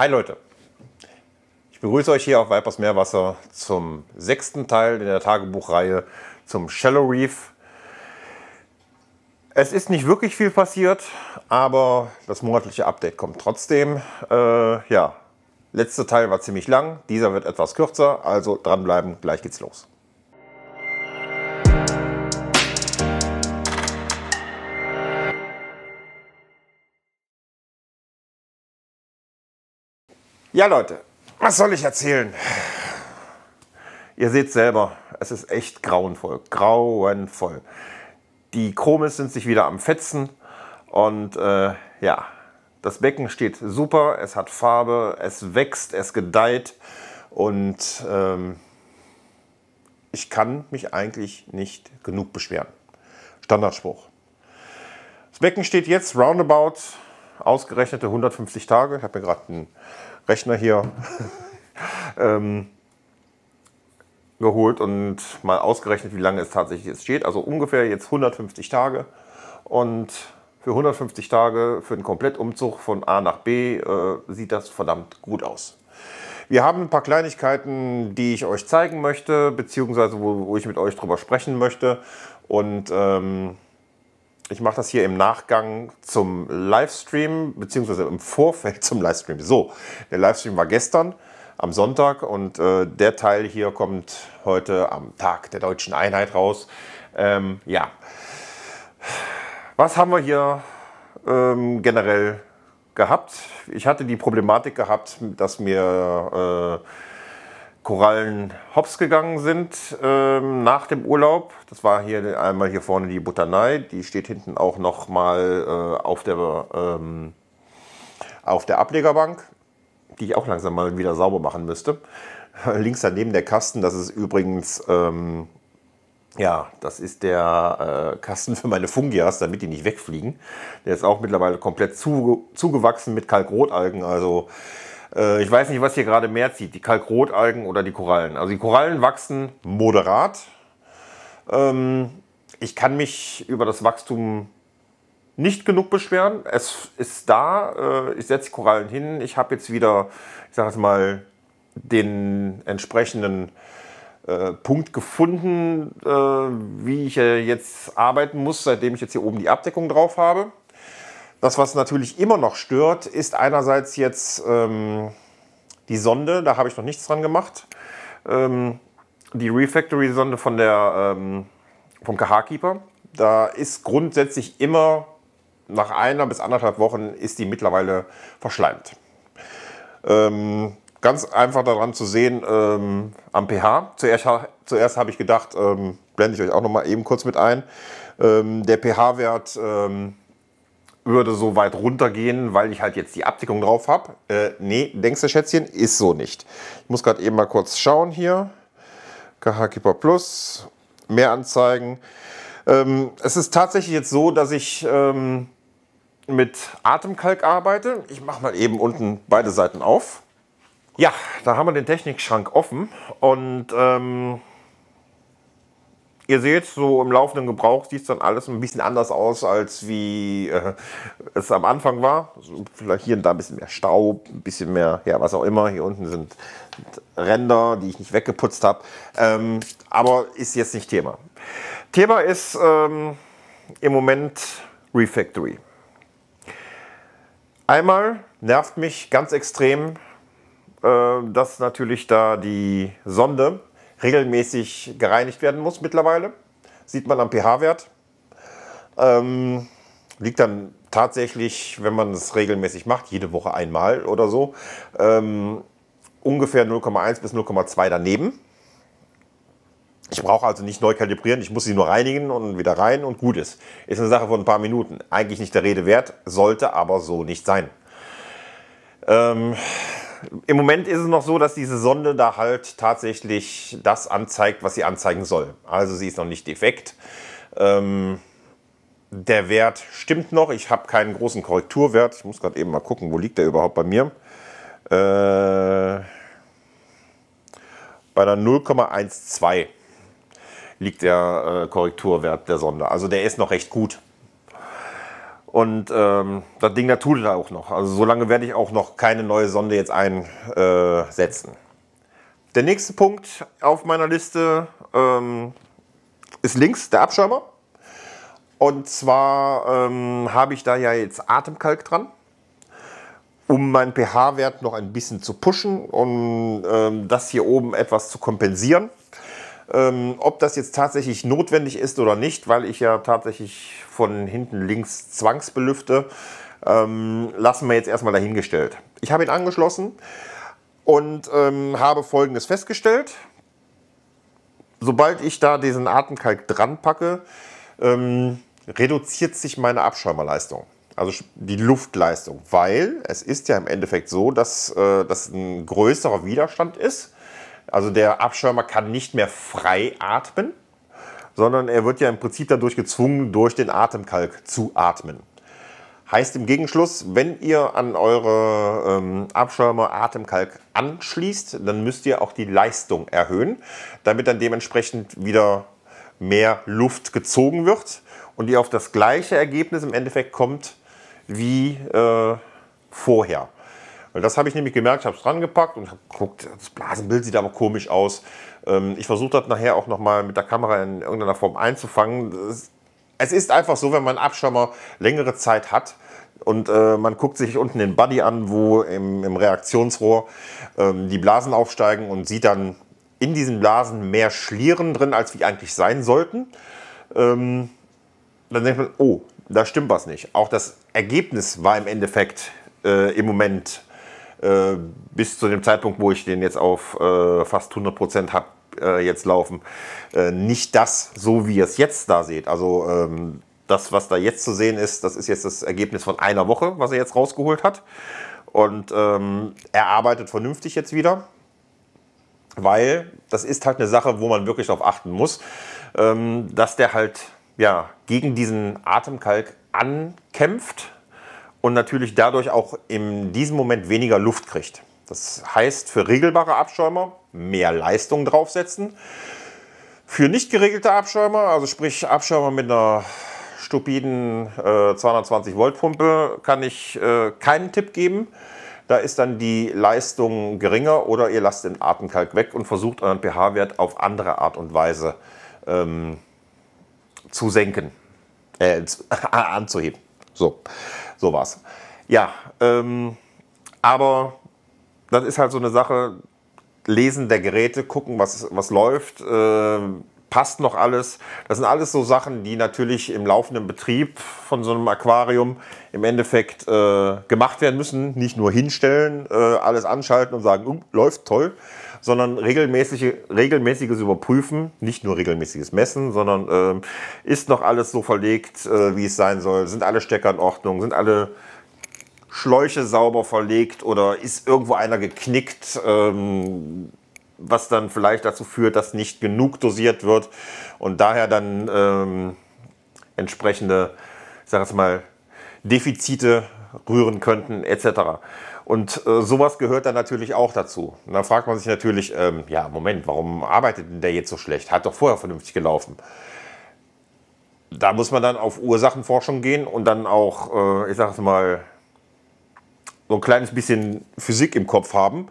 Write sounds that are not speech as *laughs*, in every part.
Hi Leute, ich begrüße euch hier auf Vipers Meerwasser zum sechsten Teil in der Tagebuchreihe zum Shallow Reef. Es ist nicht wirklich viel passiert, aber das monatliche Update kommt trotzdem. Äh, ja, letzter Teil war ziemlich lang, dieser wird etwas kürzer, also dranbleiben, gleich geht's los. Ja, Leute, was soll ich erzählen? Ihr seht selber, es ist echt grauenvoll. Grauenvoll. Die Chromis sind sich wieder am Fetzen. Und äh, ja, das Becken steht super. Es hat Farbe, es wächst, es gedeiht. Und ähm, ich kann mich eigentlich nicht genug beschweren. Standardspruch. Das Becken steht jetzt roundabout ausgerechnete 150 Tage. Ich habe mir gerade einen Rechner hier *laughs* ähm, geholt und mal ausgerechnet, wie lange es tatsächlich jetzt steht. Also ungefähr jetzt 150 Tage. Und für 150 Tage für einen Komplettumzug von A nach B äh, sieht das verdammt gut aus. Wir haben ein paar Kleinigkeiten, die ich euch zeigen möchte, beziehungsweise wo, wo ich mit euch drüber sprechen möchte. Und ähm, ich mache das hier im Nachgang zum Livestream, beziehungsweise im Vorfeld *laughs* zum Livestream. So, der Livestream war gestern am Sonntag und äh, der Teil hier kommt heute am Tag der deutschen Einheit raus. Ähm, ja, was haben wir hier ähm, generell gehabt? Ich hatte die Problematik gehabt, dass mir... Äh, Korallen hops gegangen sind ähm, nach dem Urlaub. Das war hier einmal hier vorne die Butanei, die steht hinten auch noch mal äh, auf, der, ähm, auf der Ablegerbank, die ich auch langsam mal wieder sauber machen müsste. *laughs* Links daneben der Kasten, das ist übrigens ähm, ja, das ist der äh, Kasten für meine Fungias, damit die nicht wegfliegen. Der ist auch mittlerweile komplett zu, zugewachsen mit Kalkrotalgen, also äh, ich weiß nicht, was hier gerade mehr zieht, die Kalkrotalgen oder die Korallen. Also die Korallen wachsen moderat. Ähm, ich kann mich über das Wachstum nicht genug beschweren. Es ist da, äh, ich setze die Korallen hin. Ich habe jetzt wieder, ich sage es mal, den entsprechenden äh, Punkt gefunden, äh, wie ich äh, jetzt arbeiten muss, seitdem ich jetzt hier oben die Abdeckung drauf habe. Das, was natürlich immer noch stört, ist einerseits jetzt ähm, die Sonde, da habe ich noch nichts dran gemacht. Ähm, die Refactory-Sonde von der, ähm, vom KH-Keeper. Da ist grundsätzlich immer nach einer bis anderthalb Wochen ist die mittlerweile verschleimt. Ähm, ganz einfach daran zu sehen ähm, am pH. Zuerst, zuerst habe ich gedacht, ähm, blende ich euch auch noch mal eben kurz mit ein. Ähm, der pH-Wert ähm, würde so weit runtergehen, weil ich halt jetzt die Abdeckung drauf habe. Äh, nee, denkst du, Schätzchen, ist so nicht. Ich muss gerade eben mal kurz schauen hier. KH Plus, mehr Anzeigen. Ähm, es ist tatsächlich jetzt so, dass ich ähm, mit Atemkalk arbeite. Ich mache mal eben unten beide Seiten auf. Ja, da haben wir den Technikschrank offen und ähm, ihr seht, so im laufenden Gebrauch sieht es dann alles ein bisschen anders aus, als wie äh, es am Anfang war. Also vielleicht hier und da ein bisschen mehr Staub, ein bisschen mehr, ja, was auch immer. Hier unten sind, Ränder, die ich nicht weggeputzt habe. Ähm, aber ist jetzt nicht Thema. Thema ist ähm, im Moment Refactory. Einmal nervt mich ganz extrem, äh, dass natürlich da die Sonde regelmäßig gereinigt werden muss mittlerweile. Sieht man am pH-Wert. Ähm, liegt dann tatsächlich, wenn man es regelmäßig macht, jede Woche einmal oder so, ähm, ungefähr 0,1 bis 0,2 daneben. Ich brauche also nicht neu kalibrieren, ich muss sie nur reinigen und wieder rein und gut ist. Ist eine Sache von ein paar Minuten. Eigentlich nicht der Rede wert, sollte aber so nicht sein. Ähm, im Moment ist es noch so, dass diese Sonde da halt tatsächlich das anzeigt, was sie anzeigen soll. Also sie ist noch nicht defekt. Ähm, der Wert stimmt noch. Ich habe keinen großen Korrekturwert. Ich muss gerade eben mal gucken, wo liegt der überhaupt bei mir. Äh, bei der 0,12 liegt der äh, Korrekturwert der Sonde. Also der ist noch recht gut. Und ähm, das Ding, da tut er auch noch. Also so lange werde ich auch noch keine neue Sonde jetzt einsetzen. Der nächste Punkt auf meiner Liste ähm, ist links, der Abschirmer. Und zwar ähm, habe ich da ja jetzt Atemkalk dran, um meinen pH-Wert noch ein bisschen zu pushen und ähm, das hier oben etwas zu kompensieren. Ähm, ob das jetzt tatsächlich notwendig ist oder nicht, weil ich ja tatsächlich von hinten links zwangsbelüfte, ähm, lassen wir jetzt erstmal dahingestellt. Ich habe ihn angeschlossen und ähm, habe folgendes festgestellt. Sobald ich da diesen Atemkalk dran packe, ähm, reduziert sich meine Abschäumerleistung also die Luftleistung, weil es ist ja im Endeffekt so, dass äh, das ein größerer Widerstand ist also der Abschirmer kann nicht mehr frei atmen, sondern er wird ja im Prinzip dadurch gezwungen, durch den Atemkalk zu atmen. Heißt im Gegenschluss, wenn ihr an eure ähm, Abschirme Atemkalk anschließt, dann müsst ihr auch die Leistung erhöhen, damit dann dementsprechend wieder mehr Luft gezogen wird und ihr auf das gleiche Ergebnis im Endeffekt kommt wie äh, vorher. Weil das habe ich nämlich gemerkt, habe es dran gepackt und habe geguckt, das Blasenbild sieht aber komisch aus. Ähm, ich versuche das nachher auch nochmal mit der Kamera in irgendeiner Form einzufangen. Es ist einfach so, wenn man Abschirmer längere Zeit hat, und äh, man guckt sich unten den Buddy an, wo im, im Reaktionsrohr ähm, die Blasen aufsteigen und sieht dann in diesen Blasen mehr Schlieren drin, als wie eigentlich sein sollten. Ähm, dann denkt man, oh, da stimmt was nicht. Auch das Ergebnis war im Endeffekt äh, im Moment äh, bis zu dem Zeitpunkt, wo ich den jetzt auf äh, fast 100 Prozent habe, äh, jetzt laufen, äh, nicht das, so wie ihr es jetzt da seht. Also ähm, das, was da jetzt zu sehen ist, das ist jetzt das Ergebnis von einer Woche, was er jetzt rausgeholt hat. Und ähm, er arbeitet vernünftig jetzt wieder, weil das ist halt eine Sache, wo man wirklich darauf achten muss, ähm, dass der halt ja, gegen diesen Atemkalk ankämpft und natürlich dadurch auch in diesem Moment weniger Luft kriegt. Das heißt für regelbare Abschäumer mehr Leistung draufsetzen. Für nicht geregelte Abschäumer, also sprich Abschäumer mit einer stupiden äh, 220 Volt Pumpe, kann ich äh, keinen Tipp geben. Da ist dann die Leistung geringer oder ihr lasst den Atemkalk weg und versucht euren pH-Wert auf andere Art und Weise ähm, zu senken, äh, *laughs* anzuheben. So. Sowas. Ja, ähm, aber das ist halt so eine Sache, Lesen der Geräte, gucken, was, was läuft, äh, passt noch alles. Das sind alles so Sachen, die natürlich im laufenden Betrieb von so einem Aquarium im Endeffekt äh, gemacht werden müssen. Nicht nur hinstellen, äh, alles anschalten und sagen, läuft toll, sondern regelmäßige, regelmäßiges Überprüfen, nicht nur regelmäßiges Messen, sondern äh, ist noch alles so verlegt, äh, wie es sein soll? Sind alle Stecker in Ordnung? Sind alle Schläuche sauber verlegt oder ist irgendwo einer geknickt? Ähm, was dann vielleicht dazu führt, dass nicht genug dosiert wird und daher dann ähm, entsprechende, ich sage es mal, Defizite rühren könnten etc. Und äh, sowas gehört dann natürlich auch dazu. Und dann fragt man sich natürlich, ähm, ja, Moment, warum arbeitet denn der jetzt so schlecht? Hat doch vorher vernünftig gelaufen. Da muss man dann auf Ursachenforschung gehen und dann auch, äh, ich sag's mal, so ein kleines bisschen Physik im Kopf haben,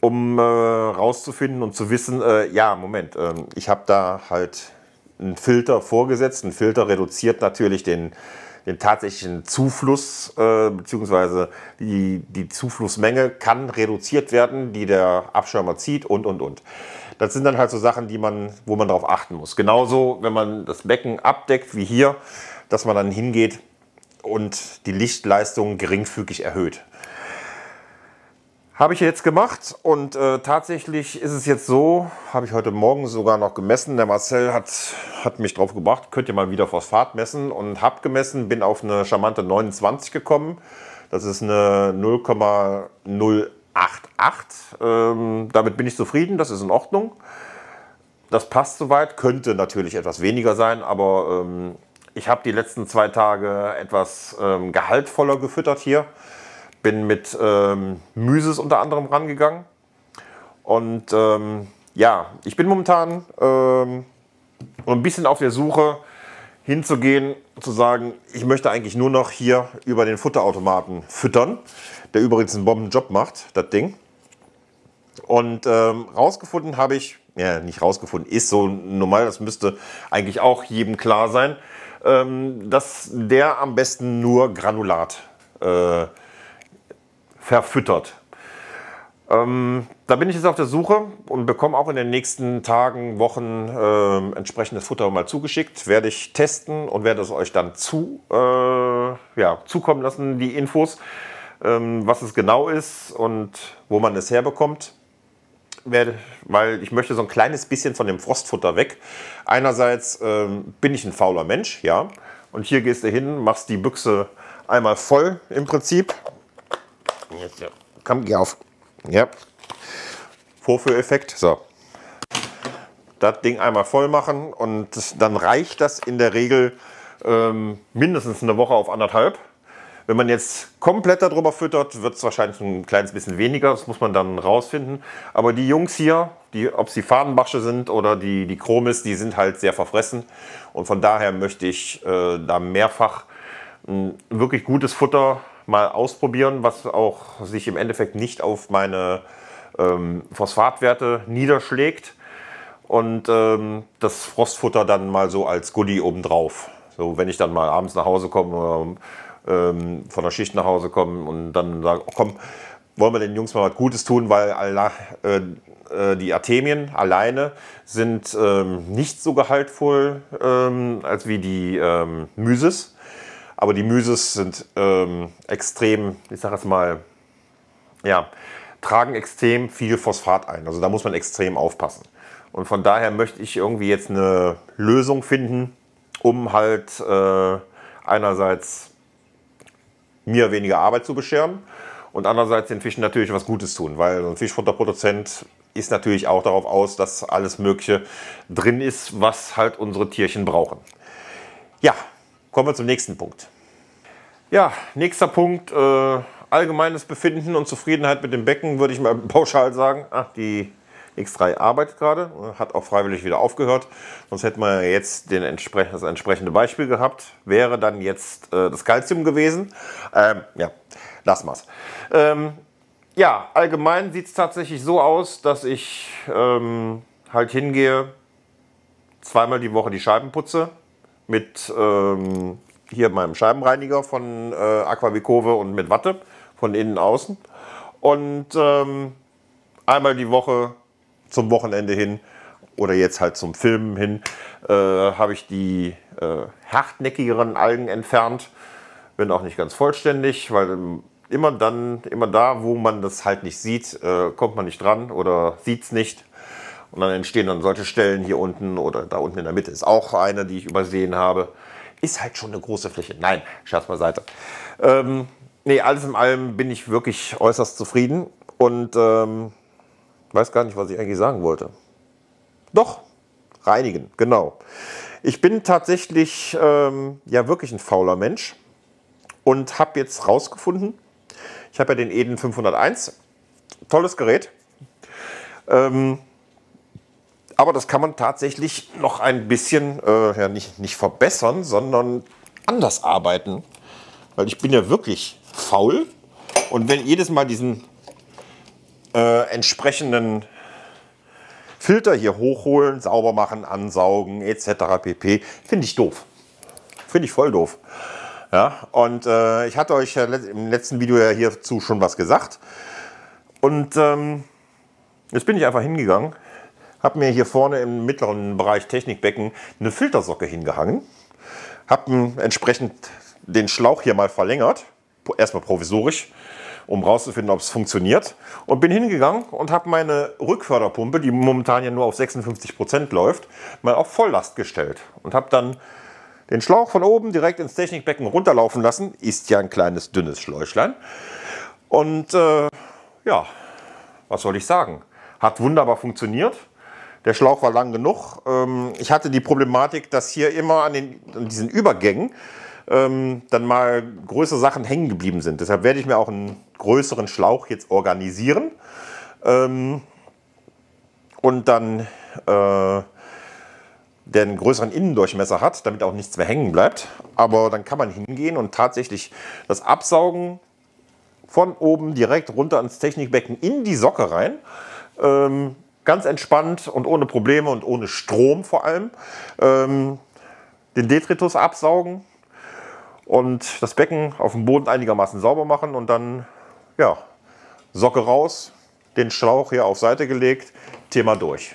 um äh, rauszufinden und zu wissen, äh, ja, Moment, ähm, ich habe da halt einen Filter vorgesetzt. Ein Filter reduziert natürlich den, den tatsächlichen Zufluss äh, bzw. Die, die Zuflussmenge kann reduziert werden, die der Abschirmer zieht und, und, und. Das sind dann halt so Sachen, die man, wo man darauf achten muss. Genauso, wenn man das Becken abdeckt, wie hier, dass man dann hingeht und die Lichtleistung geringfügig erhöht. Habe ich jetzt gemacht und äh, tatsächlich ist es jetzt so, habe ich heute Morgen sogar noch gemessen. Der Marcel hat, hat mich drauf gebracht, könnt ihr mal wieder Phosphat messen und habe gemessen, bin auf eine charmante 29 gekommen. Das ist eine 0,088. Ähm, damit bin ich zufrieden, das ist in Ordnung. Das passt soweit, könnte natürlich etwas weniger sein, aber ähm, ich habe die letzten zwei Tage etwas ähm, gehaltvoller gefüttert hier bin mit ähm, Myses unter anderem rangegangen. Und ähm, ja, ich bin momentan ähm, ein bisschen auf der Suche hinzugehen, zu sagen, ich möchte eigentlich nur noch hier über den Futterautomaten füttern, der übrigens einen Bombenjob macht, das Ding. Und ähm, rausgefunden habe ich, ja, nicht rausgefunden, ist so normal, das müsste eigentlich auch jedem klar sein, ähm, dass der am besten nur Granulat äh, verfüttert. Ähm, da bin ich jetzt auf der Suche und bekomme auch in den nächsten Tagen, Wochen äh, entsprechendes Futter mal zugeschickt. Werde ich testen und werde es euch dann zu, äh, ja, zukommen lassen, die Infos, ähm, was es genau ist und wo man es herbekommt. Werde, weil ich möchte so ein kleines bisschen von dem Frostfutter weg. Einerseits äh, bin ich ein fauler Mensch, ja. Und hier gehst du hin, machst die Büchse einmal voll im Prinzip Jetzt, ja. Komm, geh auf. Ja. Vorführeffekt. So. Das Ding einmal voll machen und das, dann reicht das in der Regel ähm, mindestens eine Woche auf anderthalb. Wenn man jetzt komplett darüber füttert, wird es wahrscheinlich ein kleines bisschen weniger. Das muss man dann rausfinden. Aber die Jungs hier, die, ob sie Fadenbasche sind oder die, die Chromis, die sind halt sehr verfressen. Und von daher möchte ich äh, da mehrfach ein wirklich gutes Futter mal ausprobieren, was auch sich im Endeffekt nicht auf meine ähm, Phosphatwerte niederschlägt. Und ähm, das Frostfutter dann mal so als Goodie obendrauf. So, wenn ich dann mal abends nach Hause komme oder ähm, von der Schicht nach Hause komme und dann sage, oh, komm, wollen wir den Jungs mal was Gutes tun, weil äh, äh, die Artemien alleine sind ähm, nicht so gehaltvoll ähm, als wie die ähm, Mysis. Aber die Muses sind ähm, extrem, ich sage es mal, ja, tragen extrem viel Phosphat ein. Also da muss man extrem aufpassen. Und von daher möchte ich irgendwie jetzt eine Lösung finden, um halt äh, einerseits mir weniger Arbeit zu bescheren und andererseits den Fischen natürlich was Gutes tun, weil ein Fischfutterproduzent ist natürlich auch darauf aus, dass alles Mögliche drin ist, was halt unsere Tierchen brauchen. Ja, Kommen wir zum nächsten Punkt. Ja, nächster Punkt, äh, allgemeines Befinden und Zufriedenheit mit dem Becken, würde ich mal *laughs* pauschal sagen. Ach, die X3 arbeitet gerade, hat auch freiwillig wieder aufgehört. Sonst hätten wir jetzt den entsprech das entsprechende Beispiel gehabt. Wäre dann jetzt äh, das Calcium gewesen. Ähm, ja, lass mal's. Ähm, ja, allgemein sieht es tatsächlich so aus, dass ich ähm, halt hingehe, zweimal die Woche die Scheiben putze, mit ähm, hier meinem Scheibenreiniger von äh, Aquabicove und mit Watte von innen außen. Und ähm, einmal die Woche zum Wochenende hin oder jetzt halt zum Filmen hin äh, habe ich die äh, hartnäckigeren Algen entfernt. Bin auch nicht ganz vollständig, weil ähm, immer dann, immer da, wo man das halt nicht sieht, äh, kommt man nicht dran oder sieht es nicht. Und dann entstehen dann solche Stellen hier unten oder da unten in der Mitte ist auch eine, die ich übersehen habe. Ist halt schon eine große Fläche. Nein, Scherz beiseite. Ähm, nee, alles in allem bin ich wirklich äußerst zufrieden und ähm, weiß gar nicht, was ich eigentlich sagen wollte. Doch, reinigen, genau. Ich bin tatsächlich ähm, ja wirklich ein fauler Mensch und habe jetzt rausgefunden, ich habe ja den Eden 501, tolles Gerät. Ähm, aber das kann man tatsächlich noch ein bisschen, äh, ja, nicht, nicht verbessern, sondern anders arbeiten. Weil ich bin ja wirklich faul. Und wenn jedes Mal diesen äh, entsprechenden Filter hier hochholen, sauber machen, ansaugen etc. pp. Finde ich doof. Finde ich voll doof. Ja, und äh, ich hatte euch ja im letzten Video ja hierzu schon was gesagt. Und ähm, jetzt bin ich einfach hingegangen, habe mir hier vorne im mittleren Bereich Technikbecken eine Filtersocke hingehangen, habe hm, entsprechend den Schlauch hier mal verlängert, erstmal provisorisch, um rauszufinden, ob es funktioniert. Und bin hingegangen und habe meine Rückförderpumpe, die momentan ja nur auf 56% Prozent läuft, mal auf Volllast gestellt. Und habe dann den Schlauch von oben direkt ins Technikbecken runterlaufen lassen. Ist ja ein kleines, dünnes Schläuchlein. Und äh, ja, was soll ich sagen? Hat wunderbar funktioniert. Der Schlauch war lang genug. Ähm, ich hatte die Problematik, dass hier immer an, den, an diesen Übergängen ähm, dann mal größere Sachen hängen geblieben sind. Deshalb werde ich mir auch einen größeren Schlauch jetzt organisieren. Ähm, und dann äh, der einen größeren Innendurchmesser hat, damit auch nichts mehr hängen bleibt. Aber dann kann man hingehen und tatsächlich das Absaugen von oben direkt runter ans Technikbecken in die Socke rein. Ähm, ganz entspannt und ohne Probleme und ohne Strom vor allem ähm, den Detritus absaugen und das Becken auf dem Boden einigermaßen sauber machen und dann, ja, Socke raus, den Schlauch hier auf Seite gelegt, Thema durch.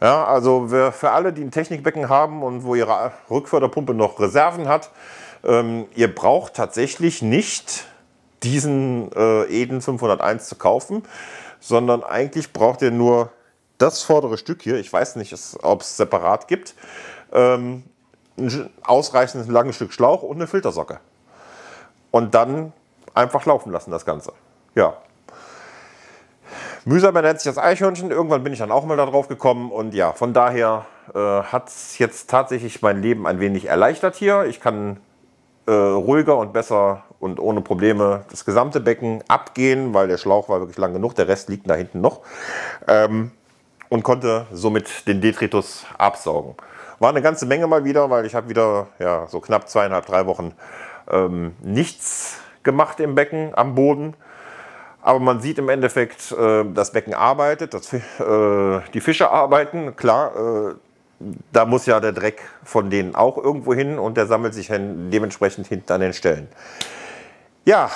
Ja, also für alle, die ein Technikbecken haben und wo ihre Rückförderpumpe noch Reserven hat, ähm, ihr braucht tatsächlich nicht diesen äh, Eden 501 zu kaufen, sondern eigentlich braucht ihr nur das vordere Stück hier, ich weiß nicht, ob es separat gibt, ähm, ein ausreichendes langes Stück Schlauch und eine Filtersocke. Und dann einfach laufen lassen das Ganze. Ja. Mühsam nennt sich das Eichhörnchen. Irgendwann bin ich dann auch mal darauf gekommen. Und ja, von daher äh, hat es jetzt tatsächlich mein Leben ein wenig erleichtert hier. Ich kann äh, ruhiger und besser und ohne Probleme das gesamte Becken abgehen, weil der Schlauch war wirklich lang genug. Der Rest liegt da hinten noch. Ähm, und konnte somit den Detritus absaugen. War eine ganze Menge mal wieder, weil ich habe wieder ja, so knapp zweieinhalb, drei Wochen ähm, nichts gemacht im Becken, am Boden. Aber man sieht im Endeffekt, äh, das Becken arbeitet, das, äh, die Fische arbeiten. Klar, äh, da muss ja der Dreck von denen auch irgendwo hin und der sammelt sich dementsprechend hinten an den Stellen. Ja,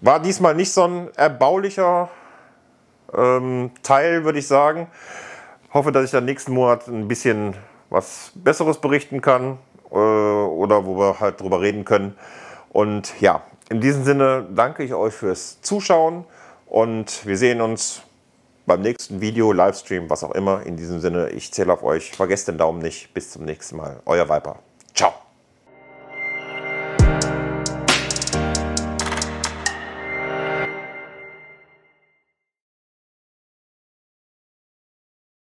war diesmal nicht so ein erbaulicher ähm, Teil, würde ich sagen. Hoffe, dass ich dann nächsten Monat ein bisschen was Besseres berichten kann äh, oder wo wir halt drüber reden können. Und ja, in diesem Sinne danke ich euch fürs Zuschauen und wir sehen uns beim nächsten Video, Livestream, was auch immer. In diesem Sinne, ich zähle auf euch. Vergesst den Daumen nicht. Bis zum nächsten Mal. Euer Viper. Ciao.